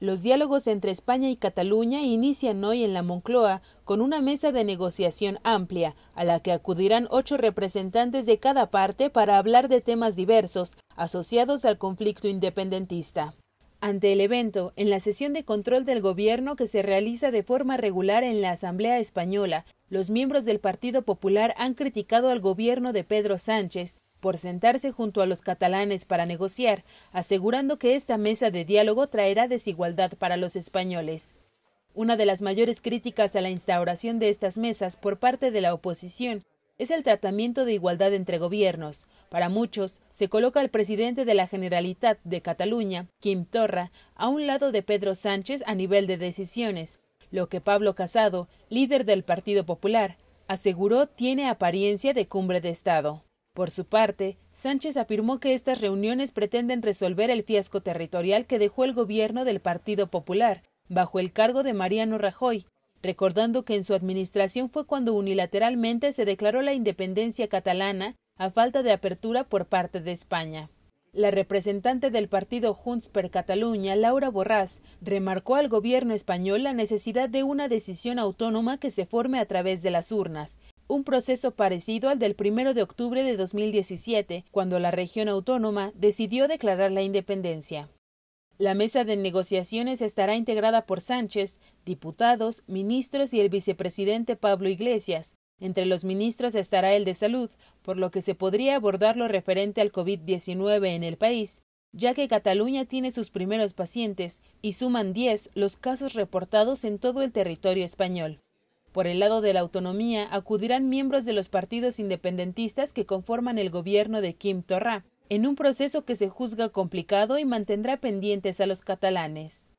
Los diálogos entre España y Cataluña inician hoy en la Moncloa con una mesa de negociación amplia, a la que acudirán ocho representantes de cada parte para hablar de temas diversos asociados al conflicto independentista. Ante el evento, en la sesión de control del gobierno que se realiza de forma regular en la Asamblea Española, los miembros del Partido Popular han criticado al gobierno de Pedro Sánchez por sentarse junto a los catalanes para negociar, asegurando que esta mesa de diálogo traerá desigualdad para los españoles. Una de las mayores críticas a la instauración de estas mesas por parte de la oposición es el tratamiento de igualdad entre gobiernos. Para muchos, se coloca al presidente de la Generalitat de Cataluña, Quim Torra, a un lado de Pedro Sánchez a nivel de decisiones, lo que Pablo Casado, líder del Partido Popular, aseguró tiene apariencia de cumbre de Estado. Por su parte, Sánchez afirmó que estas reuniones pretenden resolver el fiasco territorial que dejó el gobierno del Partido Popular, bajo el cargo de Mariano Rajoy, recordando que en su administración fue cuando unilateralmente se declaró la independencia catalana a falta de apertura por parte de España. La representante del partido Junts per Catalunya, Laura Borrás, remarcó al gobierno español la necesidad de una decisión autónoma que se forme a través de las urnas, un proceso parecido al del 1 de octubre de 2017, cuando la región autónoma decidió declarar la independencia. La mesa de negociaciones estará integrada por Sánchez, diputados, ministros y el vicepresidente Pablo Iglesias. Entre los ministros estará el de Salud, por lo que se podría abordar lo referente al COVID-19 en el país, ya que Cataluña tiene sus primeros pacientes y suman 10 los casos reportados en todo el territorio español. Por el lado de la autonomía acudirán miembros de los partidos independentistas que conforman el gobierno de Kim Torra, en un proceso que se juzga complicado y mantendrá pendientes a los catalanes.